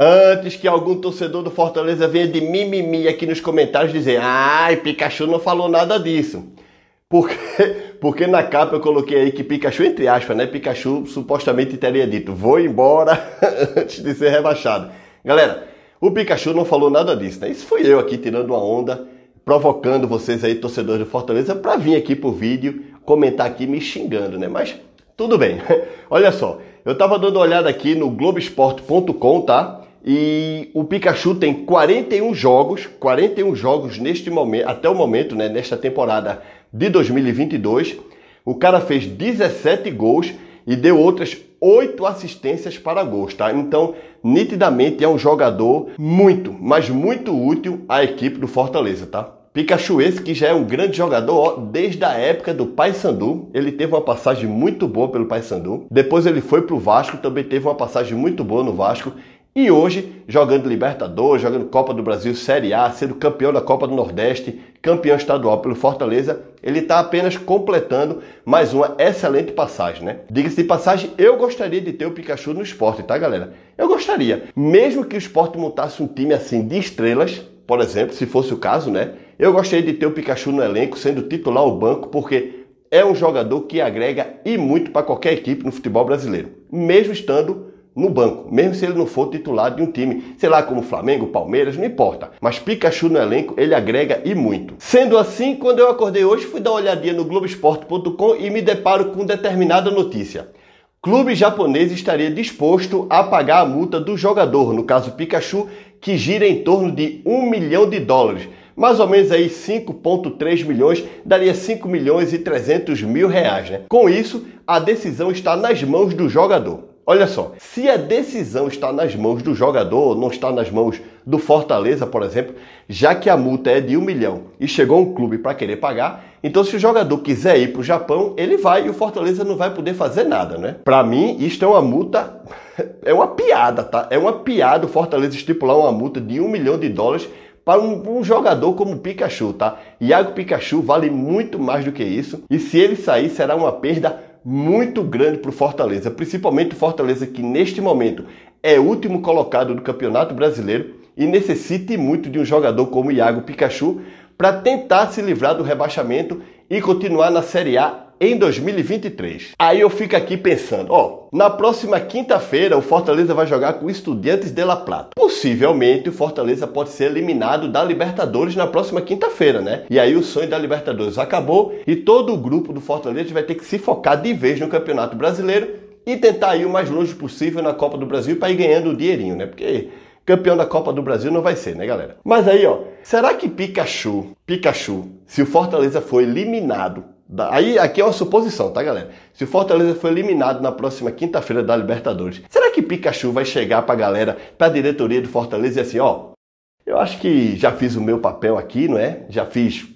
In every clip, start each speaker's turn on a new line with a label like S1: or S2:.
S1: Antes que algum torcedor do Fortaleza venha de mimimi aqui nos comentários dizer: ai, Pikachu não falou nada disso. Porque, porque na capa eu coloquei aí que Pikachu, entre aspas, né? Pikachu supostamente teria dito: vou embora antes de ser rebaixado. Galera, o Pikachu não falou nada disso, né? Isso fui eu aqui tirando uma onda, provocando vocês aí, torcedores do Fortaleza, para vir aqui pro vídeo comentar aqui me xingando, né? Mas tudo bem. Olha só, eu tava dando uma olhada aqui no Globoesporte.com, tá? E o Pikachu tem 41 jogos, 41 jogos neste momento, até o momento, né, nesta temporada de 2022. O cara fez 17 gols e deu outras 8 assistências para gols, tá? Então, nitidamente é um jogador muito, mas muito útil à equipe do Fortaleza, tá? Pikachu esse que já é um grande jogador ó, desde a época do Paysandu. Ele teve uma passagem muito boa pelo Paysandu. Depois ele foi pro Vasco, também teve uma passagem muito boa no Vasco e hoje, jogando Libertadores, jogando Copa do Brasil, Série A, sendo campeão da Copa do Nordeste, campeão estadual pelo Fortaleza, ele está apenas completando mais uma excelente passagem, né? Diga-se de passagem, eu gostaria de ter o Pikachu no esporte, tá, galera? Eu gostaria. Mesmo que o esporte montasse um time assim de estrelas, por exemplo, se fosse o caso, né? Eu gostaria de ter o Pikachu no elenco, sendo titular o banco, porque é um jogador que agrega e muito para qualquer equipe no futebol brasileiro, mesmo estando no banco, mesmo se ele não for titular de um time, sei lá, como Flamengo, Palmeiras, não importa. Mas Pikachu no elenco, ele agrega e muito. Sendo assim, quando eu acordei hoje, fui dar uma olhadinha no Globoesporte.com e me deparo com determinada notícia. Clube japonês estaria disposto a pagar a multa do jogador, no caso Pikachu, que gira em torno de 1 milhão de dólares. Mais ou menos aí 5,3 milhões, daria 5 milhões e 300 mil reais, né? Com isso, a decisão está nas mãos do jogador. Olha só, se a decisão está nas mãos do jogador, não está nas mãos do Fortaleza, por exemplo, já que a multa é de um milhão e chegou um clube para querer pagar, então se o jogador quiser ir para o Japão, ele vai e o Fortaleza não vai poder fazer nada, né? Para mim, isto é uma multa, é uma piada, tá? É uma piada o Fortaleza estipular uma multa de um milhão de dólares para um, um, jogador como o Pikachu, tá? Iago Pikachu vale muito mais do que isso e se ele sair será uma perda muito grande para o Fortaleza, principalmente o Fortaleza que neste momento é último colocado do Campeonato Brasileiro e necessite muito de um jogador como Iago Pikachu para tentar se livrar do rebaixamento e continuar na Série A em 2023. Aí eu fico aqui pensando, ó, na próxima quinta-feira o Fortaleza vai jogar com o Estudiantes de La Plata. Possivelmente o Fortaleza pode ser eliminado da Libertadores na próxima quinta-feira, né? E aí o sonho da Libertadores acabou e todo o grupo do Fortaleza vai ter que se focar de vez no Campeonato Brasileiro e tentar ir o mais longe possível na Copa do Brasil para ir ganhando o dinheirinho, né? Porque campeão da Copa do Brasil não vai ser, né, galera? Mas aí, ó, será que Pikachu, Pikachu, se o Fortaleza for eliminado Aí aqui é uma suposição, tá galera? Se o Fortaleza for eliminado na próxima quinta-feira da Libertadores, será que Pikachu vai chegar pra galera, pra diretoria do Fortaleza e assim, ó, eu acho que já fiz o meu papel aqui, não é? Já fiz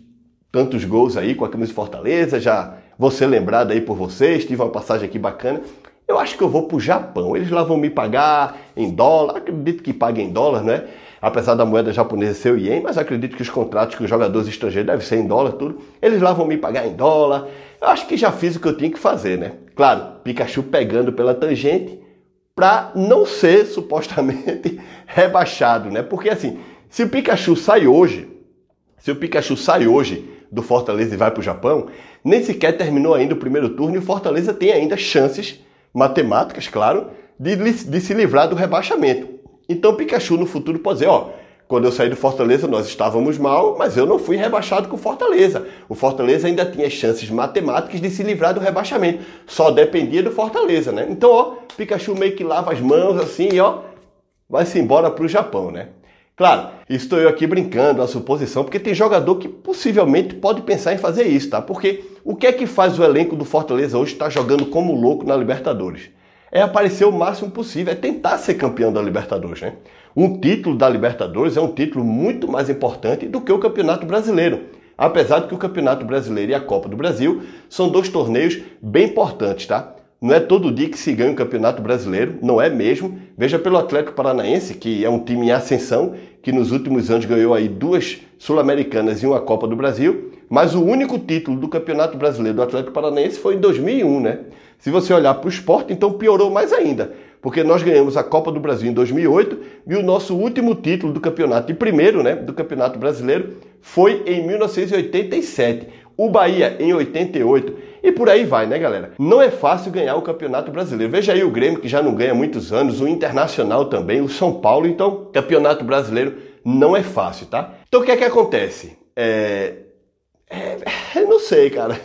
S1: tantos gols aí com a camisa do Fortaleza, já vou ser lembrado aí por vocês, tive uma passagem aqui bacana. Eu acho que eu vou pro Japão, eles lá vão me pagar em dólar, acredito que paguem em dólar, não é? apesar da moeda japonesa ser o ien, mas acredito que os contratos que os jogadores estrangeiros devem ser em dólar, tudo, eles lá vão me pagar em dólar. Eu acho que já fiz o que eu tinha que fazer, né? Claro, Pikachu pegando pela tangente para não ser supostamente rebaixado, né? Porque assim, se o Pikachu sai hoje, se o Pikachu sai hoje do Fortaleza e vai para o Japão, nem sequer terminou ainda o primeiro turno e o Fortaleza tem ainda chances matemáticas, claro, de, de se livrar do rebaixamento. Então Pikachu no futuro pode dizer, ó, quando eu saí do Fortaleza nós estávamos mal, mas eu não fui rebaixado com o Fortaleza. O Fortaleza ainda tinha chances matemáticas de se livrar do rebaixamento. Só dependia do Fortaleza, né? Então, ó, Pikachu meio que lava as mãos assim e ó, vai-se embora para o Japão, né? Claro, estou eu aqui brincando, a suposição, porque tem jogador que possivelmente pode pensar em fazer isso, tá? Porque o que é que faz o elenco do Fortaleza hoje estar tá jogando como louco na Libertadores? é aparecer o máximo possível, é tentar ser campeão da Libertadores, né? Um título da Libertadores é um título muito mais importante do que o Campeonato Brasileiro. Apesar de que o Campeonato Brasileiro e a Copa do Brasil são dois torneios bem importantes, tá? Não é todo dia que se ganha o um Campeonato Brasileiro, não é mesmo. Veja pelo Atlético Paranaense, que é um time em ascensão, que nos últimos anos ganhou aí duas Sul-Americanas e uma Copa do Brasil. Mas o único título do Campeonato Brasileiro do Atlético Paranaense foi em 2001, né? Se você olhar para o esporte, então piorou mais ainda, porque nós ganhamos a Copa do Brasil em 2008 e o nosso último título do campeonato, e primeiro, né, do Campeonato Brasileiro, foi em 1987. O Bahia em 88 e por aí vai, né, galera? Não é fácil ganhar o Campeonato Brasileiro. Veja aí o Grêmio que já não ganha há muitos anos, o Internacional também, o São Paulo. Então, Campeonato Brasileiro não é fácil, tá? Então, o que é que acontece? É, é, é, não sei, cara.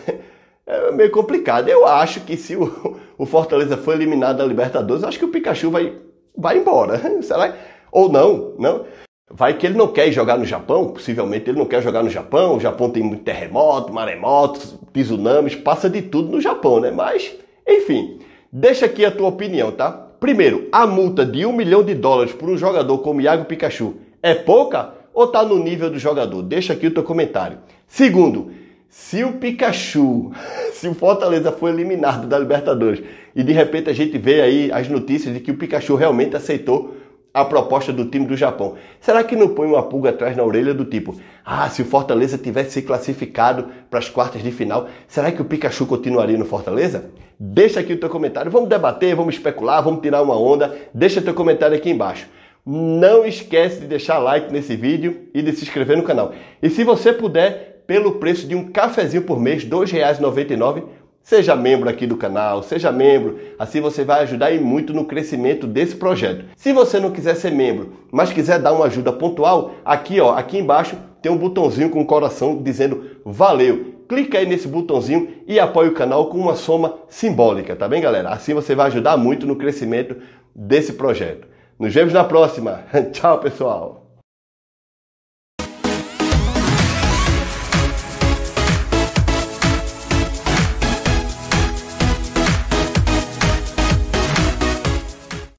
S1: É meio complicado. Eu acho que se o, o Fortaleza for eliminado da Libertadores, acho que o Pikachu vai, vai embora. Será? Ou não, não? Vai que ele não quer jogar no Japão, possivelmente ele não quer jogar no Japão. O Japão tem muito terremoto, maremotos, tsunamis, passa de tudo no Japão, né? Mas, enfim, deixa aqui a tua opinião, tá? Primeiro, a multa de um milhão de dólares por um jogador como Iago Pikachu é pouca? ou tá no nível do jogador? Deixa aqui o teu comentário. Segundo, se o Pikachu, se o Fortaleza foi eliminado da Libertadores e de repente a gente vê aí as notícias de que o Pikachu realmente aceitou a proposta do time do Japão, será que não põe uma pulga atrás na orelha do tipo, ah, se o Fortaleza tivesse se classificado para as quartas de final, será que o Pikachu continuaria no Fortaleza? Deixa aqui o teu comentário, vamos debater, vamos especular, vamos tirar uma onda, deixa teu comentário aqui embaixo. Não esquece de deixar like nesse vídeo e de se inscrever no canal. E se você puder, pelo preço de um cafezinho por mês, R$ 2,99, seja membro aqui do canal, seja membro, assim você vai ajudar e muito no crescimento desse projeto. Se você não quiser ser membro, mas quiser dar uma ajuda pontual, aqui ó, aqui embaixo tem um botãozinho com um coração dizendo valeu clica aí nesse botãozinho e apoie o canal com uma soma simbólica, tá bem, galera? Assim você vai ajudar muito no crescimento desse projeto. Nos vemos na próxima. Tchau, pessoal.